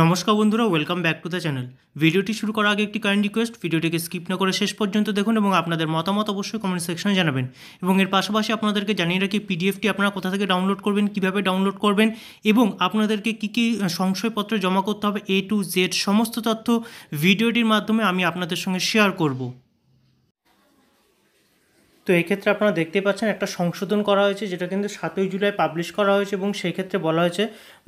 নমস্কার বন্ধুরা welcome back to the channel ভিডিওটি শুরু করার আগে একটি কাইন্ড রিকোয়েস্ট ভিডিওটিকে স্কিপ না করে শেষ পর্যন্ত দেখুন এবং আপনাদের মতামত অবশ্যই কমেন্ট সেকশনে জানাবেন এবং এর পাশাপাশি আপনাদেরকে জানিয়ে রাখি পিডিএফটি আপনারা কোথা থেকে ডাউনলোড করবেন কিভাবে ডাউনলোড করবেন এবং আপনাদেরকে কি কি সংশয়পত্র জমা করতে হবে এ টু জেড সমস্ত তথ্য ভিডিওটির মাধ্যমে আমি আপনাদের সঙ্গে শেয়ার করবো তো এক্ষেত্রে আপনারা দেখতে পাচ্ছেন একটা সংশোধন করা হয়েছে যেটা কিন্তু সাতই জুলাই পাবলিশ করা হয়েছে এবং সেই ক্ষেত্রে বলা হয়েছে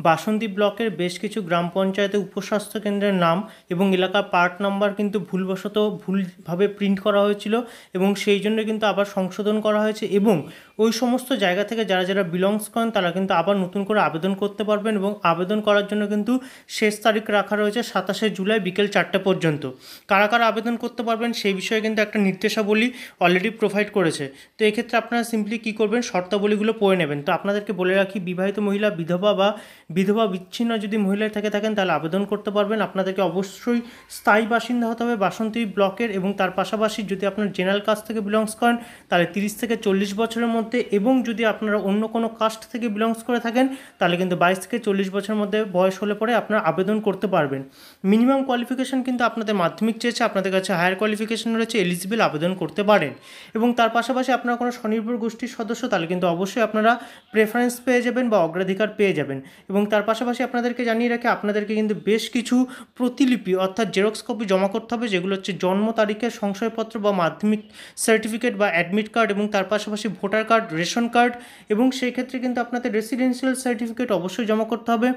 বাসন্তী ব্লকের বেশ কিছু গ্রাম পঞ্চায়েতে উপস্বাস্থ্য কেন্দ্রের নাম এবং এলাকা পার্ট নাম্বার কিন্তু ভুলবশত ভুলভাবে প্রিন্ট করা হয়েছিল এবং সেই জন্য কিন্তু আবার সংশোধন করা হয়েছে এবং ওই সমস্ত জায়গা থেকে যারা যারা বিলংস করেন তারা কিন্তু আবার নতুন করে আবেদন করতে পারবেন এবং আবেদন করার জন্য কিন্তু শেষ তারিখ রাখা রয়েছে সাতাশে জুলাই বিকেল চারটে পর্যন্ত কারা কারা আবেদন করতে পারবেন সেই বিষয়ে কিন্তু একটা নির্দেশাবলী অলরেডি প্রোভাইড করে করেছে তো এক্ষেত্রে আপনারা সিম্পলি কী করবেন শর্তাবলীগুলো পড়ে নেবেন তো আপনাদেরকে বলে রাখি বিবাহিত মহিলা বিধবা বা বিধবা বিচ্ছিন্ন যদি মহিলা থেকে থাকেন তাহলে আবেদন করতে পারবেন আপনাদেরকে অবশ্যই স্থায়ী বাসিন্দা হতে হবে বাসন্তী ব্লকের এবং তার পাশাপাশি যদি আপনার জেনারেল কাস্ট থেকে বিলংস করেন তাহলে তিরিশ থেকে চল্লিশ বছরের মধ্যে এবং যদি আপনারা অন্য কোনো কাস্ট থেকে বিলংস করে থাকেন তাহলে কিন্তু বাইশ থেকে চল্লিশ বছরের মধ্যে বয়স হলে পরে আপনারা আবেদন করতে পারবেন মিনিমাম কোয়ালিফিকেশান কিন্তু আপনাদের মাধ্যমিক চেয়েছে আপনাদের কাছে হায়ার কোয়ালিফিকেশান রয়েছে এলিজিবল আবেদন করতে পারেন এবং তার তার পাশাপাশি আপনার কোনো স্বনির্ভর গোষ্ঠীর সদস্য তাহলে কিন্তু অবশ্যই আপনারা প্রেফারেন্স পেয়ে যাবেন বা অগ্রাধিকার পেয়ে যাবেন এবং তার পাশাপাশি আপনাদেরকে জানিয়ে রাখে আপনাদেরকে কিন্তু বেশ কিছু প্রতিলিপি অর্থাৎ জেরক্স কপি জমা করতে হবে যেগুলো হচ্ছে জন্ম তারিখের সংশয়পত্র বা মাধ্যমিক সার্টিফিকেট বা অ্যাডমিট কার্ড এবং তার পাশাপাশি ভোটার কার্ড রেশন কার্ড এবং সেই ক্ষেত্রে কিন্তু আপনাদের রেসিডেন্সিয়াল সার্টিফিকেট অবশ্যই জমা করতে হবে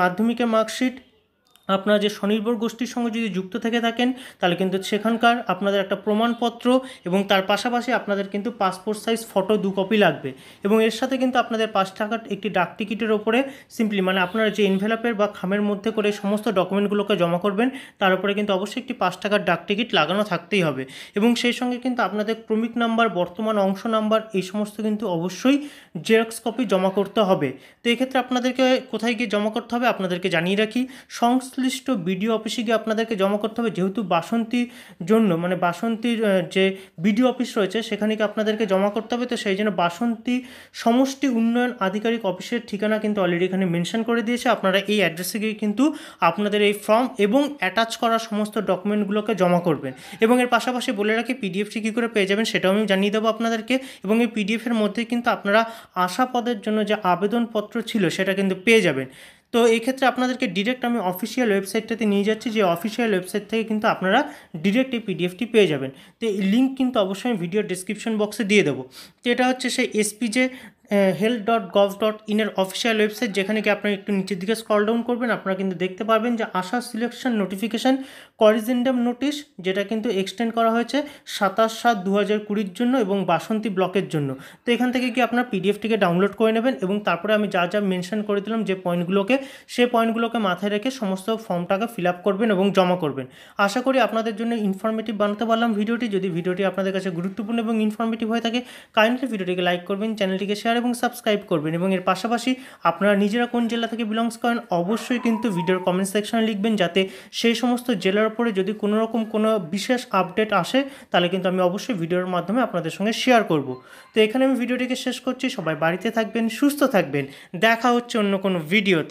মাধ্যমিকের মার্কশিট আপনারা যে স্বনির্ভর গোষ্ঠীর সঙ্গে যদি যুক্ত থেকে থাকেন তাহলে কিন্তু সেখানকার আপনাদের একটা প্রমাণপত্র এবং তার পাশাপাশি আপনাদের কিন্তু পাসপোর্ট সাইজ ফটো দু কপি লাগবে এবং এর সাথে কিন্তু আপনাদের পাঁচ টাকার একটি ডাক টিকিটের ওপরে সিম্পলি মানে আপনারা যে এনভেলপের বা খামের মধ্যে করে সমস্ত ডকুমেন্টগুলোকে জমা করবেন তার উপরে কিন্তু অবশ্যই একটি পাঁচ টাকার ডাক টিকিট লাগানো থাকতেই হবে এবং সেই সঙ্গে কিন্তু আপনাদের ক্রমিক নাম্বার বর্তমান অংশ নাম্বার এই সমস্ত কিন্তু অবশ্যই জেরক্স কপি জমা করতে হবে তো এক্ষেত্রে আপনাদেরকে কোথায় গিয়ে জমা করতে হবে আপনাদেরকে জানিয়ে রাখি সংস সংশ্লিষ্ট বিডিও অফিসে গিয়ে আপনাদেরকে জমা করতে হবে যেহেতু বাসন্তীর জন্য মানে বাসন্তীর যে বিডিও অফিস রয়েছে সেখানে কি আপনাদেরকে জমা করতে হবে তো সেই জন্য বাসন্তী সমষ্টি উন্নয়ন আধিকারিক অফিসের ঠিকানা কিন্তু অলরেডি এখানে মেনশন করে দিয়েছে আপনারা এই অ্যাড্রেসে গিয়ে কিন্তু আপনাদের এই ফর্ম এবং অ্যাটাচ করা সমস্ত ডকুমেন্টগুলোকে জমা করবেন এবং এর পাশাপাশি বলে রাখি পিডিএফটি কী করে পেয়ে যাবেন সেটাও আমি জানিয়ে দেবো আপনাদেরকে এবং এই পিডিএফের মধ্যে কিন্তু আপনারা আশা পদের জন্য যে আবেদনপত্র ছিল সেটা কিন্তু পেয়ে যাবেন তো এই ক্ষেত্রে আপনাদেরকে ডিরেক্ট আমি অফিসিয়াল ওয়েবসাইটটাতে নিয়ে যাচ্ছি যে অফিসিয়াল ওয়েবসাইট থেকে কিন্তু আপনারা ডিরেক্ট এই পিডিএফটি পেয়ে যাবেন তো এই লিঙ্ক কিন্তু অবশ্যই ভিডিও ডিসক্রিপশন বক্সে দিয়ে দেবো তো এটা হচ্ছে সেই SPJ health dot gov dot ইনের অফিসিয়াল ওয়েবসাইট যেখানে কি আপনি একটু নিচের দিকে স্ক্রল ডাউন করবেন আপনারা কিন্তু দেখতে পারবেন যে ASHA selection notification corrigendum notice যেটা কিন্তু এক্সটেন্ড করা হয়েছে সাতাশ সাত দু হাজার কুড়ির জন্য এবং বাসন্তী ব্লকের জন্য তো এখান থেকে কি আপনার পিডিএফটিকে ডাউনলোড করে নেবেন এবং তারপরে আমি যা যা মেনশন করে দিলাম যে পয়েন্টগুলোকে সেই পয়েন্টগুলোকে মাথায় রেখে সমস্ত ফর্মটাকে ফিল আপ করবেন এবং জমা করবেন আশা করি আপনাদের জন্য ইনফরমেটিভ বানাতে পারলাম ভিডিওটি যদি ভিডিওটি আপনাদের কাছে গুরুত্বপূর্ণ এবং ইনফরমেটিভ হয়ে থাকে কাইন্ডলি ভিডিওটিকে লাইক করবেন চ্যানেলটিকে শেয়ার শেয়ার এবং সাবস্ক্রাইব করবেন এবং এর পাশাপাশি আপনারা নিজেরা কোন জেলা থেকে বিলংস করেন অবশ্যই কিন্তু ভিডিওর কমেন্ট সেকশনে লিখবেন যাতে সেই সমস্ত জেলার উপরে যদি কোনো রকম কোনো বিশেষ আপডেট আসে তাহলে কিন্তু আমি অবশ্যই ভিডিওর মাধ্যমে আপনাদের সঙ্গে শেয়ার করব তো এখানে আমি ভিডিওটিকে শেষ করছি সবাই বাড়িতে থাকবেন সুস্থ থাকবেন দেখা হচ্ছে অন্য কোনো ভিডিওতে